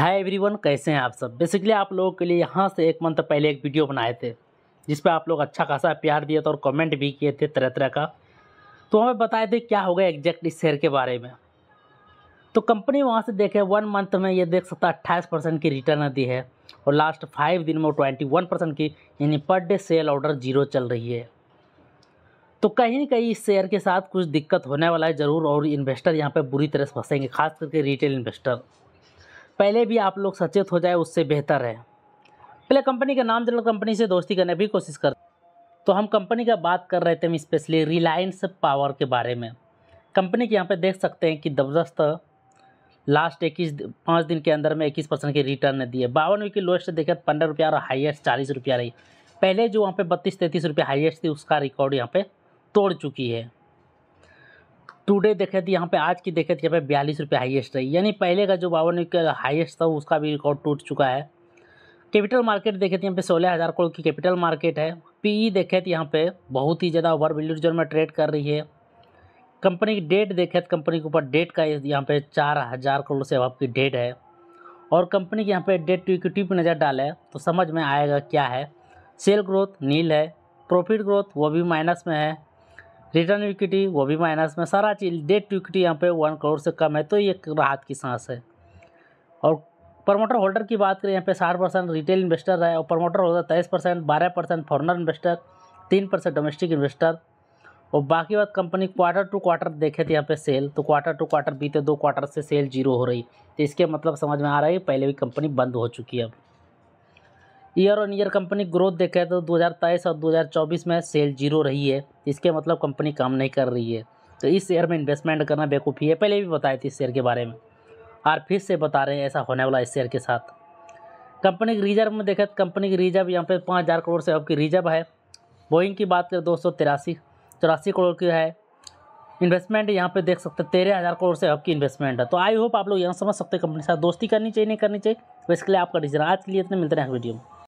hi everyone कैसे हैं आप सब बेसिकली आप लोगों के लिए यहाँ से एक मंथ पहले एक वीडियो बनाए थे जिस पर आप लोग अच्छा खासा प्यार दिए थे और कमेंट भी किए थे तरह तरह का तो हमें बताए थे क्या होगा एग्जैक्ट इस शेयर के बारे में तो कंपनी वहाँ से देखे वन मंथ में ये देख सकता अट्ठाईस परसेंट की रिटर्न दी है और लास्ट फाइव दिन में ट्वेंटी वन परसेंट की यानी per day cell order zero चल रही है तो कहीं ना कहीं इस शेयर के साथ कुछ दिक्कत होने वाला है ज़रूर और इन्वेस्टर यहाँ पर बुरी तरह से फंसेंगे खास करके रिटेल इन्वेस्टर पहले भी आप लोग सचेत हो जाए उससे बेहतर है पहले कंपनी का नाम जरूर कंपनी से दोस्ती करने की कोशिश कर तो हम कंपनी का बात कर रहे थे स्पेशली रिलायंस पावर के बारे में कंपनी के यहाँ पे देख सकते हैं कि ज़बरदस्त लास्ट इक्कीस पाँच दिन के अंदर में इक्कीस परसेंट के रिटर्न ने दिए बावन की लोएस्ट देखे पंद्रह रुपया और हाईएस्ट चालीस रुपया रही पहले जो वहाँ पे बत्तीस तैंतीस रुपया हाईएस्ट थी उसका रिकॉर्ड यहाँ पे तोड़ चुकी है टुडे देखे थे यहाँ पे आज की देखे थे यहाँ पे बयालीस रुपये हाइएस्ट रही यानी पहले का जो बावन का हाईएस्ट था उसका भी रिकॉर्ड टूट चुका है कैपिटल मार्केट देखे थे यहाँ पे सोलह हज़ार करोड़ की कैपिटल मार्केट है पीई e देखे थे यहाँ पे बहुत ही ज़्यादा ओवर वैल्यूड जोन में ट्रेड कर रही है कंपनी की डेट देखे थे कंपनी के ऊपर डेट का यहाँ पे चार हज़ार करोड़ से अब की डेट है और कंपनी के यहाँ पे डेट टू इक्विटी पर नज़र डाले तो समझ में आएगा क्या है सेल ग्रोथ नील है प्रॉफिट ग्रोथ वो भी माइनस में है रिटर्न इक्विटी वो भी माइनस में सारा चीज डेट टू इक्विटी यहाँ पे वन करोड़ से कम है तो ये राहत की सांस है और प्रमोटर होल्डर की बात करें यहाँ पे साठ परसेंट रिटेल इन्वेस्टर है और प्रमोटर होल्डर तेईस परसेंट बारह परसेंट फॉरनर इन्वेस्टर तीन परसेंट डोमेस्टिक इन्वेस्टर और बाकी बात कंपनी क्वार्टर टू क्वार्टर देखे थे यहाँ पे सेल तो क्वार्टर टू क्वार्टर बीते दो क्वार्टर से सेल जीरो हो रही तो इसके मतलब समझ में आ रहा है पहले भी कंपनी बंद हो चुकी है अब year on year company growth देखें तो 2023 और 2024 में सेल जीरो रही है इसके मतलब कंपनी काम नहीं कर रही है तो इस शेयर में इन्वेस्टमेंट करना बेवकूफ़ी है पहले भी बताए थे इस शेयर के बारे में और फिर से बता रहे हैं ऐसा होने वाला इस शेयर के साथ कंपनी की रिजर्व में देखें तो कंपनी की रिजर्व यहाँ पर पाँच हज़ार करोड़ से आपकी रिजर्व है बोइंग की बात करें दो सौ तिरासी चौरासी करोड़ की है इन्वेस्टमेंट यहाँ पे देख सकते हैं तेरह हज़ार करोड़ से आपकी इन्वेस्टमेंट है तो आई होप आप लोग यहाँ समझ सकते हैं कंपनी के साथ दोस्ती करनी चाहिए नहीं करनी चाहिए तो इसके लिए आपका डिसीजन आज के लिए इतने मिलते हैं वीडियो में